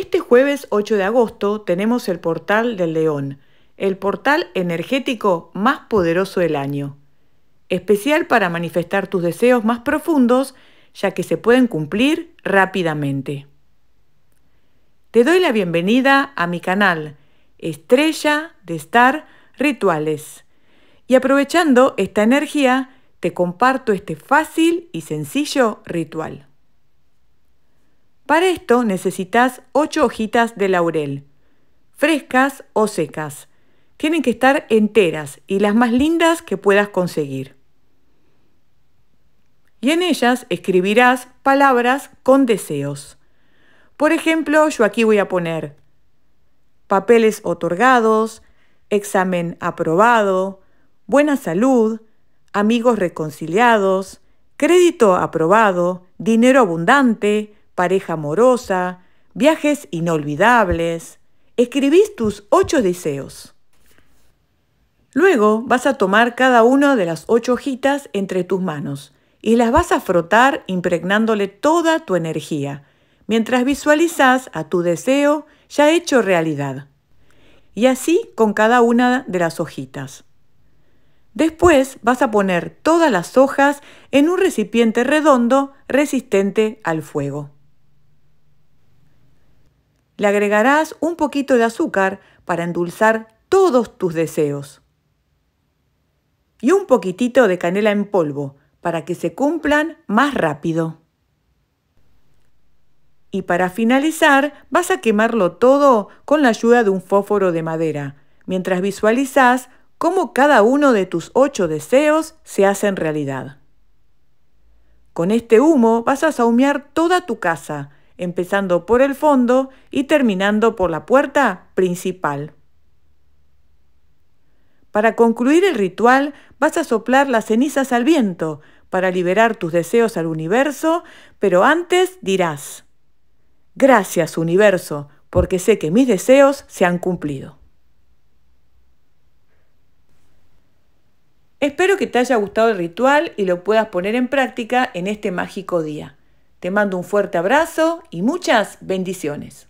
Este jueves 8 de agosto tenemos el portal del León, el portal energético más poderoso del año. Especial para manifestar tus deseos más profundos, ya que se pueden cumplir rápidamente. Te doy la bienvenida a mi canal, Estrella de Estar Rituales. Y aprovechando esta energía, te comparto este fácil y sencillo ritual. Para esto necesitas 8 hojitas de laurel, frescas o secas. Tienen que estar enteras y las más lindas que puedas conseguir. Y en ellas escribirás palabras con deseos. Por ejemplo, yo aquí voy a poner papeles otorgados, examen aprobado, buena salud, amigos reconciliados, crédito aprobado, dinero abundante, pareja amorosa, viajes inolvidables. Escribís tus ocho deseos. Luego vas a tomar cada una de las ocho hojitas entre tus manos y las vas a frotar impregnándole toda tu energía, mientras visualizas a tu deseo ya hecho realidad. Y así con cada una de las hojitas. Después vas a poner todas las hojas en un recipiente redondo resistente al fuego le agregarás un poquito de azúcar para endulzar todos tus deseos. Y un poquitito de canela en polvo para que se cumplan más rápido. Y para finalizar, vas a quemarlo todo con la ayuda de un fósforo de madera, mientras visualizas cómo cada uno de tus ocho deseos se en realidad. Con este humo vas a saumear toda tu casa, empezando por el fondo y terminando por la puerta principal. Para concluir el ritual vas a soplar las cenizas al viento para liberar tus deseos al universo, pero antes dirás, gracias universo, porque sé que mis deseos se han cumplido. Espero que te haya gustado el ritual y lo puedas poner en práctica en este mágico día. Te mando un fuerte abrazo y muchas bendiciones.